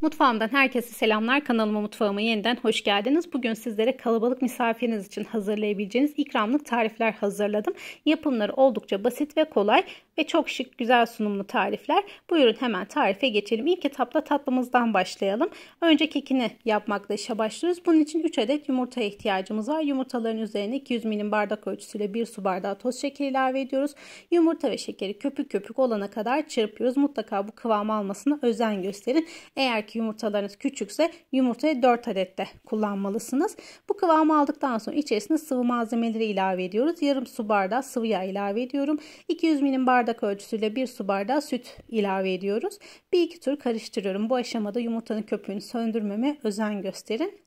Mutfağımdan herkese selamlar. Kanalıma mutfağıma yeniden hoş geldiniz. Bugün sizlere kalabalık misafiriniz için hazırlayabileceğiniz ikramlık tarifler hazırladım. Yapımları oldukça basit ve kolay ve çok şık güzel sunumlu tarifler. Buyurun hemen tarife geçelim. İlk etapta tatlımızdan başlayalım. Önce kekini yapmakla işe başlıyoruz. Bunun için 3 adet yumurtaya ihtiyacımız var. Yumurtaların üzerine 200 milim bardak ölçüsüyle 1 su bardağı toz şekeri ilave ediyoruz. Yumurta ve şekeri köpük köpük olana kadar çırpıyoruz. Mutlaka bu kıvam almasına özen gösterin. Eğer eğer ki yumurtalarınız küçükse yumurtayı 4 adet de kullanmalısınız. Bu kıvamı aldıktan sonra içerisine sıvı malzemeleri ilave ediyoruz. Yarım su bardağı sıvı yağ ilave ediyorum. 200 milim bardak ölçüsüyle 1 su bardağı süt ilave ediyoruz. Bir iki tur karıştırıyorum. Bu aşamada yumurtanın köpüğünü söndürmeme özen gösterin.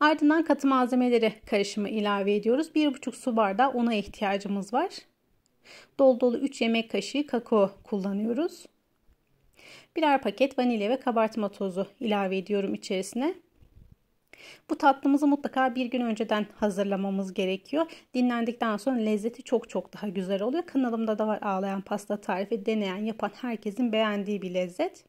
Ardından katı malzemeleri karışımı ilave ediyoruz. 1,5 su bardağı una ihtiyacımız var. Dolu dolu 3 yemek kaşığı kakao kullanıyoruz. Birer paket vanilya ve kabartma tozu ilave ediyorum içerisine. Bu tatlımızı mutlaka bir gün önceden hazırlamamız gerekiyor. Dinlendikten sonra lezzeti çok çok daha güzel oluyor. Kanalımda da var ağlayan pasta tarifi deneyen yapan herkesin beğendiği bir lezzet.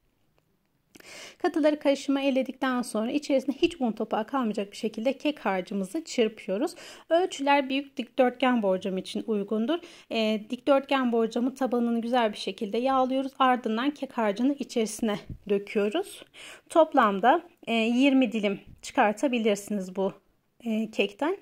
Katıları karışıma eledikten sonra içerisinde hiç un topağı kalmayacak bir şekilde kek harcımızı çırpıyoruz. Ölçüler büyük dikdörtgen borcam için uygundur. E, dikdörtgen borcamı tabanını güzel bir şekilde yağlıyoruz. Ardından kek harcını içerisine döküyoruz. Toplamda e, 20 dilim çıkartabilirsiniz bu e, kekten.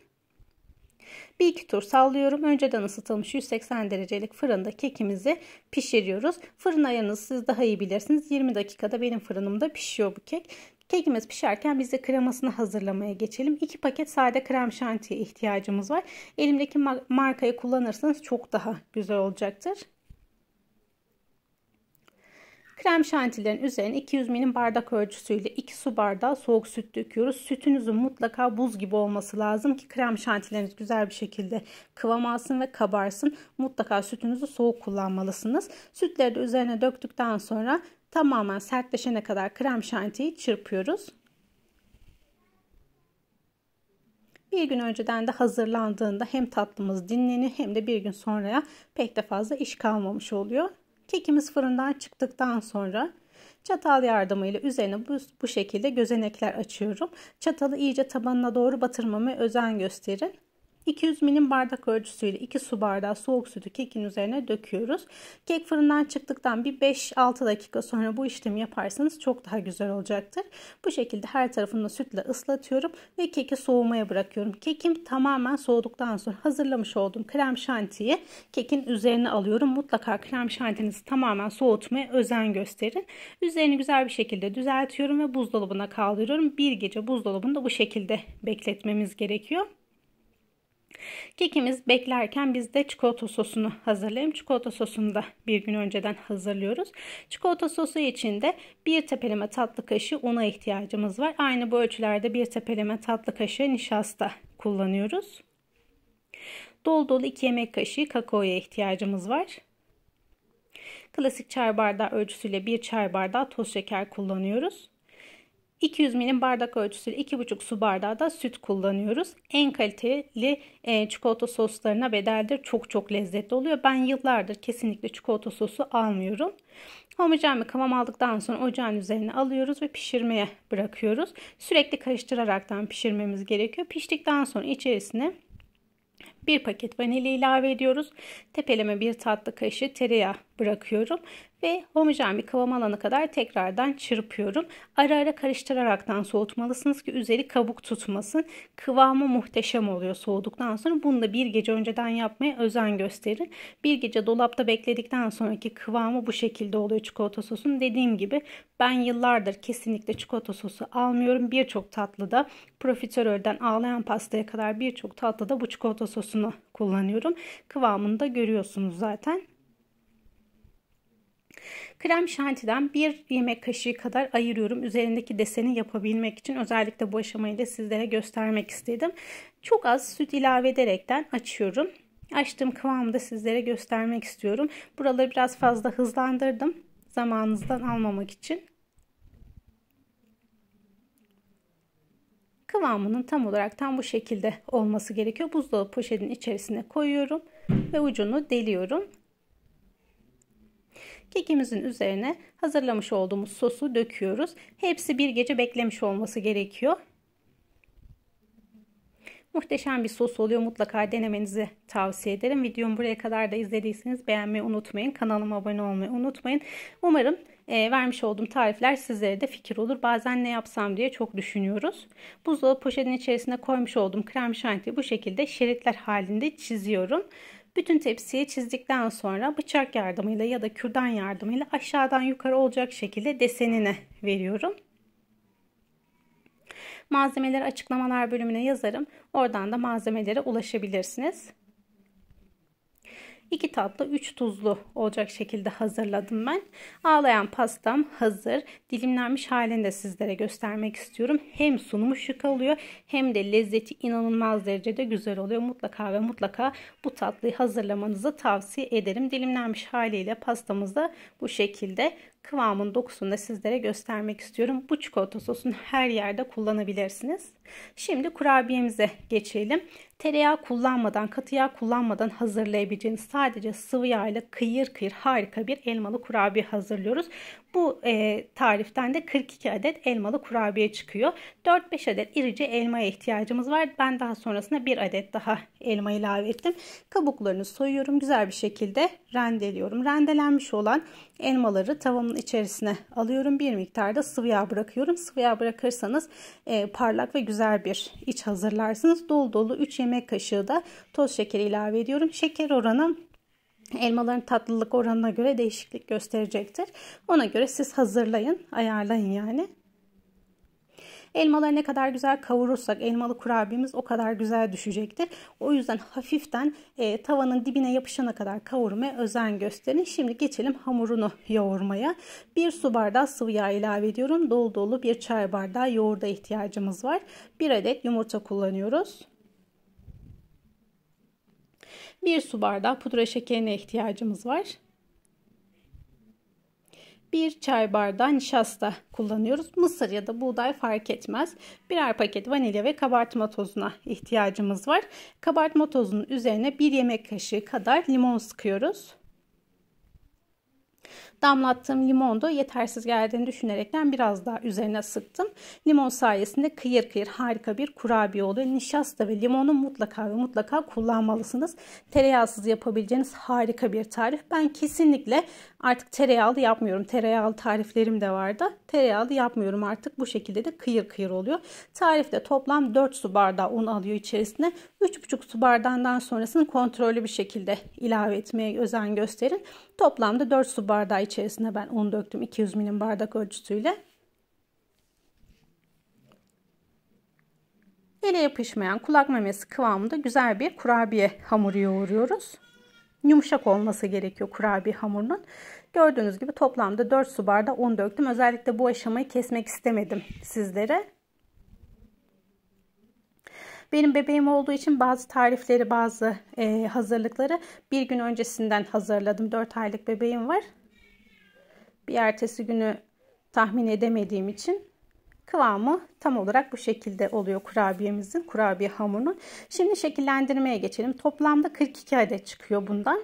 Bir iki tur sallıyorum. Önceden ısıtılmış 180 derecelik fırında kekimizi pişiriyoruz. Fırın ayarını siz daha iyi bilirsiniz. 20 dakikada benim fırınımda pişiyor bu kek. Kekimiz pişerken biz de kremasını hazırlamaya geçelim. 2 paket sade krem şantiye ihtiyacımız var. Elimdeki markayı kullanırsanız çok daha güzel olacaktır. Krem şantilerin üzerine 200 milim bardak ölçüsüyle 2 su bardağı soğuk süt döküyoruz. Sütünüzün mutlaka buz gibi olması lazım ki krem şantileriniz güzel bir şekilde kıvam alsın ve kabarsın. Mutlaka sütünüzü soğuk kullanmalısınız. Sütleri de üzerine döktükten sonra tamamen sertleşene kadar krem şantiyi çırpıyoruz. Bir gün önceden de hazırlandığında hem tatlımız dinlenir hem de bir gün sonraya pek de fazla iş kalmamış oluyor. Kekimiz fırından çıktıktan sonra çatal yardımıyla üzerine bu, bu şekilde gözenekler açıyorum. Çatalı iyice tabanına doğru batırmamı özen gösterin. 200 milim bardak ölçüsüyle 2 su bardağı soğuk sütü kekin üzerine döküyoruz. Kek fırından çıktıktan bir 5-6 dakika sonra bu işlemi yaparsanız çok daha güzel olacaktır. Bu şekilde her tarafını sütle ıslatıyorum ve keki soğumaya bırakıyorum. Kekim tamamen soğuduktan sonra hazırlamış olduğum krem şantiyi kekin üzerine alıyorum. Mutlaka krem şantinizi tamamen soğutmaya özen gösterin. Üzerini güzel bir şekilde düzeltiyorum ve buzdolabına kaldırıyorum. Bir gece buzdolabında bu şekilde bekletmemiz gerekiyor. Kekimiz beklerken biz de çikolata sosunu hazırlayalım. Çikolata sosunu da bir gün önceden hazırlıyoruz. Çikolata sosu için de bir tepeleme tatlı kaşığı una ihtiyacımız var. Aynı bu ölçülerde bir tepeleme tatlı kaşığı nişasta kullanıyoruz. Dolu dolu 2 yemek kaşığı kakaoya ihtiyacımız var. Klasik çay bardağı ölçüsüyle 1 çay bardağı toz şeker kullanıyoruz. 200 milim bardak ölçüsüyle 2,5 su bardağı da süt kullanıyoruz. En kaliteli e, çikolata soslarına bedeldir. Çok çok lezzetli oluyor. Ben yıllardır kesinlikle çikolata sosu almıyorum. Homojen bir kıvam aldıktan sonra ocağın üzerine alıyoruz ve pişirmeye bırakıyoruz. Sürekli karıştıraraktan pişirmemiz gerekiyor. Piştikten sonra içerisine 1 paket vanilya ilave ediyoruz. Tepeleme bir tatlı kaşığı tereyağı bırakıyorum ve homojen bir kıvam alana kadar tekrardan çırpıyorum. Ara ara karıştıraraktan soğutmalısınız ki üzeri kabuk tutmasın. Kıvamı muhteşem oluyor soğuduktan sonra. Bunu da bir gece önceden yapmaya özen gösterin. Bir gece dolapta bekledikten sonraki kıvamı bu şekilde oluyor çikolata sosun. Dediğim gibi ben yıllardır kesinlikle çikolata sosu almıyorum. Birçok tatlıda profiterolden ağlayan pastaya kadar birçok tatlıda bu çikolata sosu kurusunu kullanıyorum. Kıvamını da görüyorsunuz zaten. Krem şantiden bir yemek kaşığı kadar ayırıyorum. Üzerindeki deseni yapabilmek için özellikle bu aşamayı da sizlere göstermek istedim. Çok az süt ilave ederekten açıyorum. Açtığım kıvamı da sizlere göstermek istiyorum. Buraları biraz fazla hızlandırdım zamanınızdan almamak için. Kıvamının tam olarak tam bu şekilde olması gerekiyor. Buzdolabı poşetin içerisine koyuyorum ve ucunu deliyorum. Kekimizin üzerine hazırlamış olduğumuz sosu döküyoruz. Hepsi bir gece beklemiş olması gerekiyor. Muhteşem bir sos oluyor. Mutlaka denemenizi tavsiye ederim. Videomu buraya kadar da izlediyseniz beğenmeyi unutmayın. Kanalıma abone olmayı unutmayın. Umarım e, vermiş olduğum tarifler sizlere de fikir olur. Bazen ne yapsam diye çok düşünüyoruz. Buzdolabı poşetin içerisinde koymuş olduğum krem şantiyi bu şekilde şeritler halinde çiziyorum. Bütün tepsiyi çizdikten sonra bıçak yardımıyla ya da kürdan yardımıyla aşağıdan yukarı olacak şekilde desenine veriyorum. Malzemeleri açıklamalar bölümüne yazarım. Oradan da malzemelere ulaşabilirsiniz. 2 tatlı 3 tuzlu olacak şekilde hazırladım ben. Ağlayan pastam hazır. Dilimlenmiş halini de sizlere göstermek istiyorum. Hem sunumu şık oluyor hem de lezzeti inanılmaz derecede güzel oluyor. Mutlaka ve mutlaka bu tatlıyı hazırlamanızı tavsiye ederim. Dilimlenmiş haliyle pastamız da bu şekilde kıvamın dokusunu da sizlere göstermek istiyorum. Bu çikolata sosunu her yerde kullanabilirsiniz. Şimdi kurabiyemize geçelim. Tereyağı kullanmadan, katı yağ kullanmadan hazırlayabileceğiniz sadece sıvı yağ ile kıyır kıyır harika bir elmalı kurabiye hazırlıyoruz. Bu e, tariften de 42 adet elmalı kurabiye çıkıyor. 4-5 adet irice elmaya ihtiyacımız var. Ben daha sonrasında bir adet daha elma ilave ettim. Kabuklarını soyuyorum. Güzel bir şekilde rendeliyorum. Rendelenmiş olan elmaları tavamın içerisine alıyorum. Bir miktar da sıvı yağ bırakıyorum. Sıvı yağ bırakırsanız e, parlak ve güzel bir iç hazırlarsınız. Dolu dolu 3 yemek kaşığı da toz şekeri ilave ediyorum. Şeker oranı elmaların tatlılık oranına göre değişiklik gösterecektir. Ona göre siz hazırlayın, ayarlayın yani. Elmaları ne kadar güzel kavurursak elmalı kurabiyemiz o kadar güzel düşecektir. O yüzden hafiften e, tavanın dibine yapışana kadar kavurmaya özen gösterin. Şimdi geçelim hamurunu yoğurmaya. Bir su bardağı sıvı yağ ilave ediyorum. Dolu dolu bir çay bardağı yoğurda ihtiyacımız var. Bir adet yumurta kullanıyoruz. 1 su bardağı pudra şekerine ihtiyacımız var. 1 çay bardağı nişasta kullanıyoruz. Mısır ya da buğday fark etmez. Birer paket vanilya ve kabartma tozuna ihtiyacımız var. Kabartma tozunun üzerine 1 yemek kaşığı kadar limon sıkıyoruz. Damlattığım limon da yetersiz geldiğini düşünerekten biraz daha üzerine sıktım. Limon sayesinde kıyır kıyır harika bir kurabiye oluyor. Nişasta ve limonu mutlaka ve mutlaka kullanmalısınız. Tereyağsız yapabileceğiniz harika bir tarif. Ben kesinlikle artık tereyağlı yapmıyorum. Tereyağlı tariflerim de vardı. Tereyağlı yapmıyorum artık. Bu şekilde de kıyır kıyır oluyor. Tarifte toplam 4 su bardağı un alıyor içerisine. 3,5 su bardağından sonrasını kontrollü bir şekilde ilave etmeye özen gösterin. Toplamda 4 su bardağı bardağı içerisine ben un döktüm 200 milim bardak ölçüsüyle. Ele yapışmayan kulak memesi kıvamında güzel bir kurabiye hamuru yoğuruyoruz. Yumuşak olması gerekiyor kurabiye hamurunun. Gördüğünüz gibi toplamda 4 su bardağı un döktüm. Özellikle bu aşamayı kesmek istemedim sizlere. Benim bebeğim olduğu için bazı tarifleri, bazı e, hazırlıkları bir gün öncesinden hazırladım. 4 aylık bebeğim var bir ertesi günü tahmin edemediğim için kıvamı tam olarak bu şekilde oluyor kurabiyemizin kurabiye hamurunun. Şimdi şekillendirmeye geçelim. Toplamda 42 adet çıkıyor bundan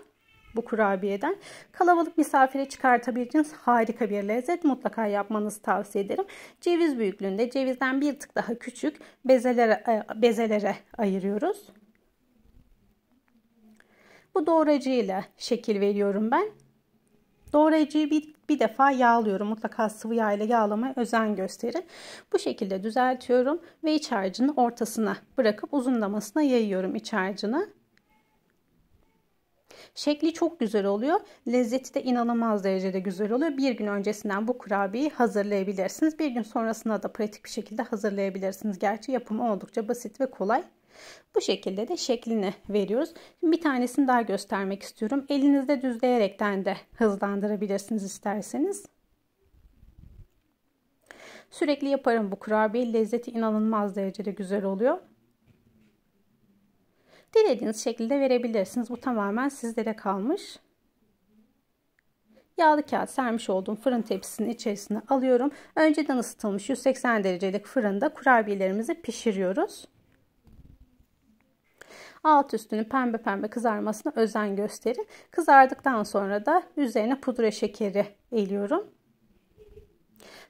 bu kurabiyeden. Kalabalık misafire çıkartabileceğiniz harika bir lezzet. Mutlaka yapmanızı tavsiye ederim. Ceviz büyüklüğünde cevizden bir tık daha küçük bezelere, e, bezelere ayırıyoruz. Bu doğracı ile şekil veriyorum ben. Doğrayıcıyı bir, bir defa yağlıyorum. Mutlaka sıvı yağ ile yağlamaya özen gösterin. Bu şekilde düzeltiyorum ve iç harcını ortasına bırakıp uzunlamasına yayıyorum iç harcını. Şekli çok güzel oluyor. Lezzeti de inanılmaz derecede güzel oluyor. Bir gün öncesinden bu kurabiyeyi hazırlayabilirsiniz. Bir gün sonrasında da pratik bir şekilde hazırlayabilirsiniz. Gerçi yapımı oldukça basit ve kolay. Bu şekilde de şeklini veriyoruz. Şimdi bir tanesini daha göstermek istiyorum. Elinizde düzleyerekten de hızlandırabilirsiniz isterseniz. Sürekli yaparım bu kurabiye. Lezzeti inanılmaz derecede güzel oluyor. Dilediğiniz şekilde verebilirsiniz. Bu tamamen sizlere kalmış. Yağlı kağıt sermiş olduğum fırın tepsisinin içerisine alıyorum. Önceden ısıtılmış 180 derecelik fırında kurabiyelerimizi pişiriyoruz. Alt üstünü pembe pembe kızarmasına özen gösterin. Kızardıktan sonra da üzerine pudra şekeri eliyorum.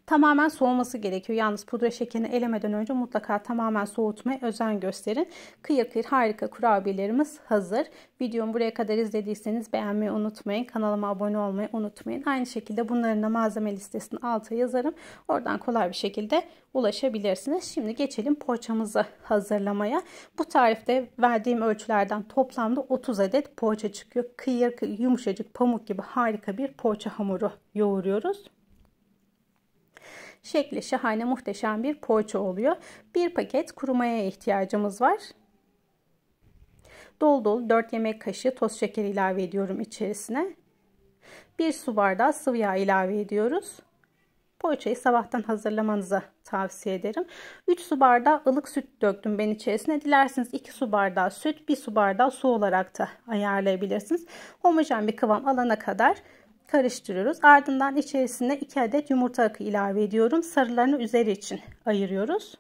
Tamamen soğuması gerekiyor. Yalnız pudra şekerini elemeden önce mutlaka tamamen soğutmaya özen gösterin. Kıyır kıyır harika kurabiyelerimiz hazır. Videomu buraya kadar izlediyseniz beğenmeyi unutmayın. Kanalıma abone olmayı unutmayın. Aynı şekilde bunların da malzeme listesini alta yazarım. Oradan kolay bir şekilde ulaşabilirsiniz. Şimdi geçelim poğaçamızı hazırlamaya. Bu tarifte verdiğim ölçülerden toplamda 30 adet poğaça çıkıyor. Kıyır, kıyır yumuşacık pamuk gibi harika bir poğaça hamuru yoğuruyoruz. Şekli şahane muhteşem bir poğaça oluyor. Bir paket kurumaya ihtiyacımız var. Dolu dolu 4 yemek kaşığı toz şeker ilave ediyorum içerisine. 1 su bardağı sıvı yağ ilave ediyoruz. Poğaçayı sabahtan hazırlamanızı tavsiye ederim. 3 su bardağı ılık süt döktüm ben içerisine. Dilerseniz 2 su bardağı süt, 1 su bardağı su olarak da ayarlayabilirsiniz. Homojen bir kıvam alana kadar karıştırıyoruz. Ardından içerisine 2 adet yumurta akı ilave ediyorum. Sarılarını üzeri için ayırıyoruz.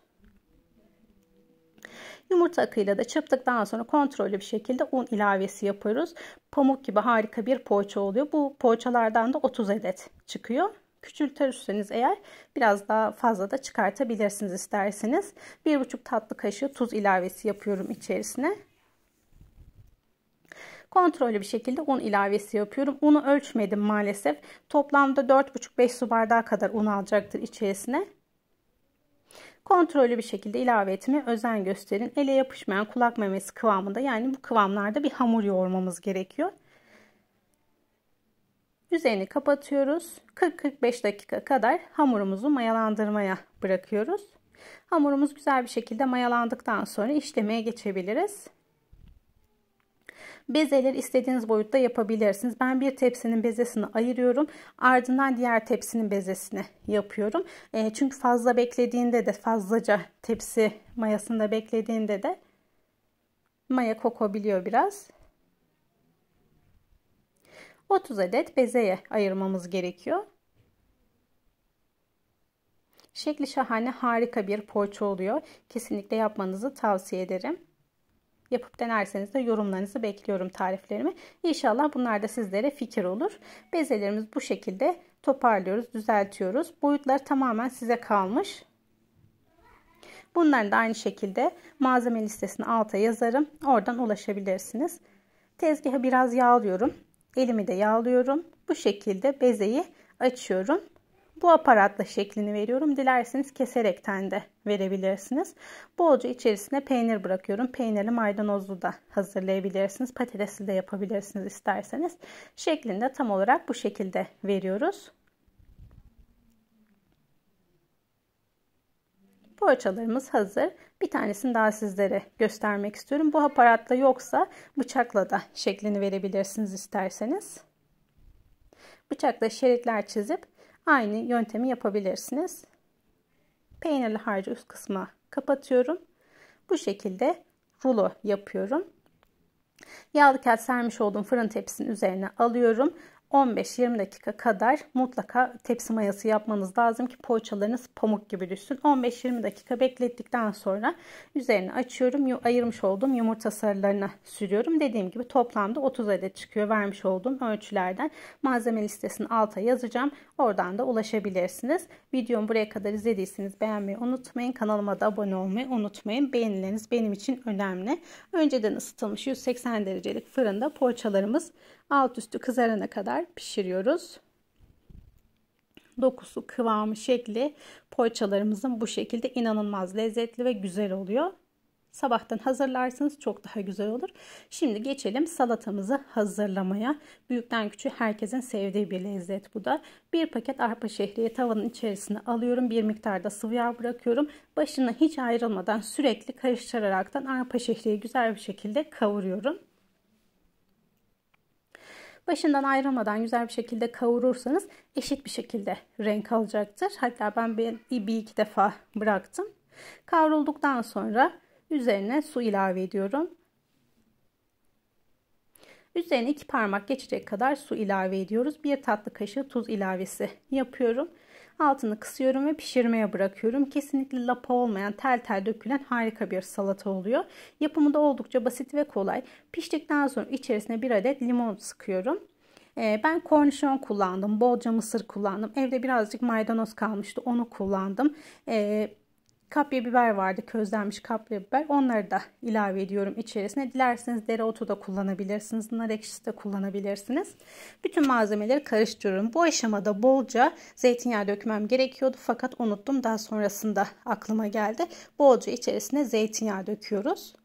Yumurta akıyla da çırptıktan sonra kontrollü bir şekilde un ilavesi yapıyoruz. Pamuk gibi harika bir poğaça oluyor. Bu poğaçalardan da 30 adet çıkıyor. Küçültürseniz eğer biraz daha fazla da çıkartabilirsiniz isterseniz. 1,5 tatlı kaşığı tuz ilavesi yapıyorum içerisine. Kontrollü bir şekilde un ilavesi yapıyorum. Unu ölçmedim maalesef. Toplamda 4,5-5 su bardağı kadar un alacaktır içerisine. Kontrollü bir şekilde ilave etmeye özen gösterin. Ele yapışmayan kulak memesi kıvamında yani bu kıvamlarda bir hamur yoğurmamız gerekiyor. Üzerini kapatıyoruz. 40-45 dakika kadar hamurumuzu mayalandırmaya bırakıyoruz. Hamurumuz güzel bir şekilde mayalandıktan sonra işlemeye geçebiliriz. Bezeleri istediğiniz boyutta yapabilirsiniz. Ben bir tepsinin bezesini ayırıyorum. Ardından diğer tepsinin bezesini yapıyorum. E, çünkü fazla beklediğinde de fazlaca tepsi mayasında beklediğinde de maya kokabiliyor biraz. 30 adet bezeye ayırmamız gerekiyor. Şekli şahane harika bir poğaça oluyor. Kesinlikle yapmanızı tavsiye ederim. Yapıp denerseniz de yorumlarınızı bekliyorum tariflerimi. İnşallah bunlar da sizlere fikir olur. Bezelerimiz bu şekilde toparlıyoruz, düzeltiyoruz. Boyutlar tamamen size kalmış. Bunları da aynı şekilde malzeme listesini alta yazarım. Oradan ulaşabilirsiniz. Tezgaha biraz yağlıyorum. Elimi de yağlıyorum. Bu şekilde bezeyi açıyorum. Bu aparatla şeklini veriyorum. Dilerseniz keserekten de verebilirsiniz. Bolca içerisine peynir bırakıyorum. Peynirli maydanozlu da hazırlayabilirsiniz. Patatesli de yapabilirsiniz isterseniz. Şeklinde tam olarak bu şekilde veriyoruz. Poğaçalarımız hazır. Bir tanesini daha sizlere göstermek istiyorum. Bu aparatla yoksa bıçakla da şeklini verebilirsiniz isterseniz. Bıçakla şeritler çizip aynı yöntemi yapabilirsiniz. Peynirli harcı üst kısma kapatıyorum. Bu şekilde rulo yapıyorum. Yağlı kağıt sermiş olduğum fırın tepsisinin üzerine alıyorum. 15-20 dakika kadar mutlaka tepsi mayası yapmanız lazım ki poğaçalarınız pamuk gibi düşsün. 15-20 dakika beklettikten sonra üzerine açıyorum. Ayırmış olduğum yumurta sarılarına sürüyorum. Dediğim gibi toplamda 30 adet çıkıyor vermiş olduğum ölçülerden. Malzeme listesini alta yazacağım. Oradan da ulaşabilirsiniz. Videomu buraya kadar izlediyseniz beğenmeyi unutmayın. Kanalıma da abone olmayı unutmayın. Beğenileriniz benim için önemli. Önceden ısıtılmış 180 derecelik fırında poğaçalarımız alt üstü kızarana kadar kadar pişiriyoruz. Dokusu, kıvamı, şekli poğaçalarımızın bu şekilde inanılmaz lezzetli ve güzel oluyor. Sabahtan hazırlarsınız çok daha güzel olur. Şimdi geçelim salatamızı hazırlamaya. Büyükten küçüğe herkesin sevdiği bir lezzet bu da. Bir paket arpa şehriye tavanın içerisine alıyorum. Bir miktarda sıvı yağ bırakıyorum. Başına hiç ayrılmadan sürekli karıştıraraktan arpa şehriye güzel bir şekilde kavuruyorum. Başından ayrılmadan güzel bir şekilde kavurursanız eşit bir şekilde renk alacaktır. Hatta ben bir, bir iki defa bıraktım. Kavrulduktan sonra üzerine su ilave ediyorum. Üzerine iki parmak geçecek kadar su ilave ediyoruz. Bir tatlı kaşığı tuz ilavesi yapıyorum. Altını kısıyorum ve pişirmeye bırakıyorum. Kesinlikle lapa olmayan tel tel dökülen harika bir salata oluyor. Yapımı da oldukça basit ve kolay. Piştikten sonra içerisine bir adet limon sıkıyorum. Ee, ben kornişon kullandım, bolca mısır kullandım. Evde birazcık maydanoz kalmıştı, onu kullandım. Ee, kapya biber vardı közlenmiş kapya biber onları da ilave ediyorum içerisine dilerseniz dereotu da kullanabilirsiniz nar ekşisi de kullanabilirsiniz bütün malzemeleri karıştırıyorum bu aşamada bolca zeytinyağı dökmem gerekiyordu fakat unuttum daha sonrasında aklıma geldi bolca içerisine zeytinyağı döküyoruz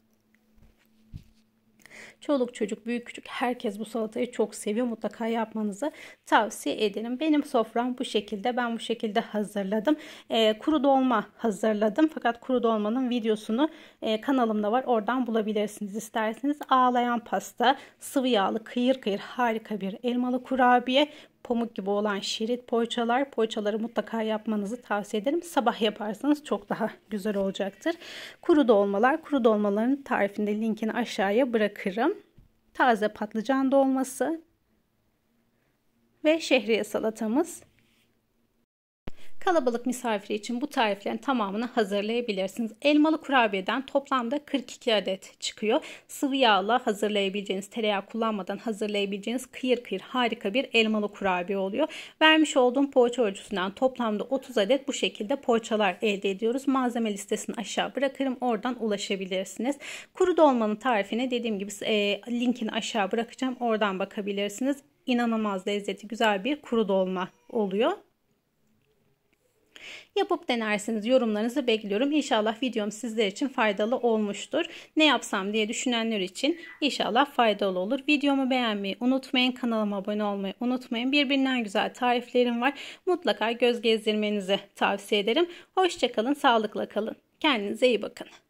Çoluk çocuk büyük küçük herkes bu salatayı çok seviyor. Mutlaka yapmanızı tavsiye ederim. Benim sofram bu şekilde. Ben bu şekilde hazırladım. E, kuru dolma hazırladım. Fakat kuru dolmanın videosunu e, kanalımda var. Oradan bulabilirsiniz isterseniz. Ağlayan pasta, sıvı yağlı, kıyır kıyır harika bir elmalı kurabiye pamuk gibi olan şerit poğaçalar. Poğaçaları mutlaka yapmanızı tavsiye ederim. Sabah yaparsanız çok daha güzel olacaktır. Kuru dolmalar. Kuru dolmaların tarifinde linkini aşağıya bırakırım. Taze patlıcan dolması ve şehriye salatamız. Kalabalık misafiri için bu tariflerin tamamını hazırlayabilirsiniz. Elmalı kurabiyeden toplamda 42 adet çıkıyor. Sıvı yağla hazırlayabileceğiniz, tereyağı kullanmadan hazırlayabileceğiniz kıyır kıyır harika bir elmalı kurabiye oluyor. Vermiş olduğum poğaça ölçüsünden toplamda 30 adet bu şekilde poğaçalar elde ediyoruz. Malzeme listesini aşağı bırakırım. Oradan ulaşabilirsiniz. Kuru dolmanın tarifini dediğim gibi e, linkini aşağı bırakacağım. Oradan bakabilirsiniz. İnanılmaz lezzeti güzel bir kuru dolma oluyor. Yapıp denersiniz. Yorumlarınızı bekliyorum. İnşallah videom sizler için faydalı olmuştur. Ne yapsam diye düşünenler için inşallah faydalı olur. Videomu beğenmeyi unutmayın. Kanalıma abone olmayı unutmayın. Birbirinden güzel tariflerim var. Mutlaka göz gezdirmenizi tavsiye ederim. Hoşçakalın, sağlıkla kalın. Kendinize iyi bakın.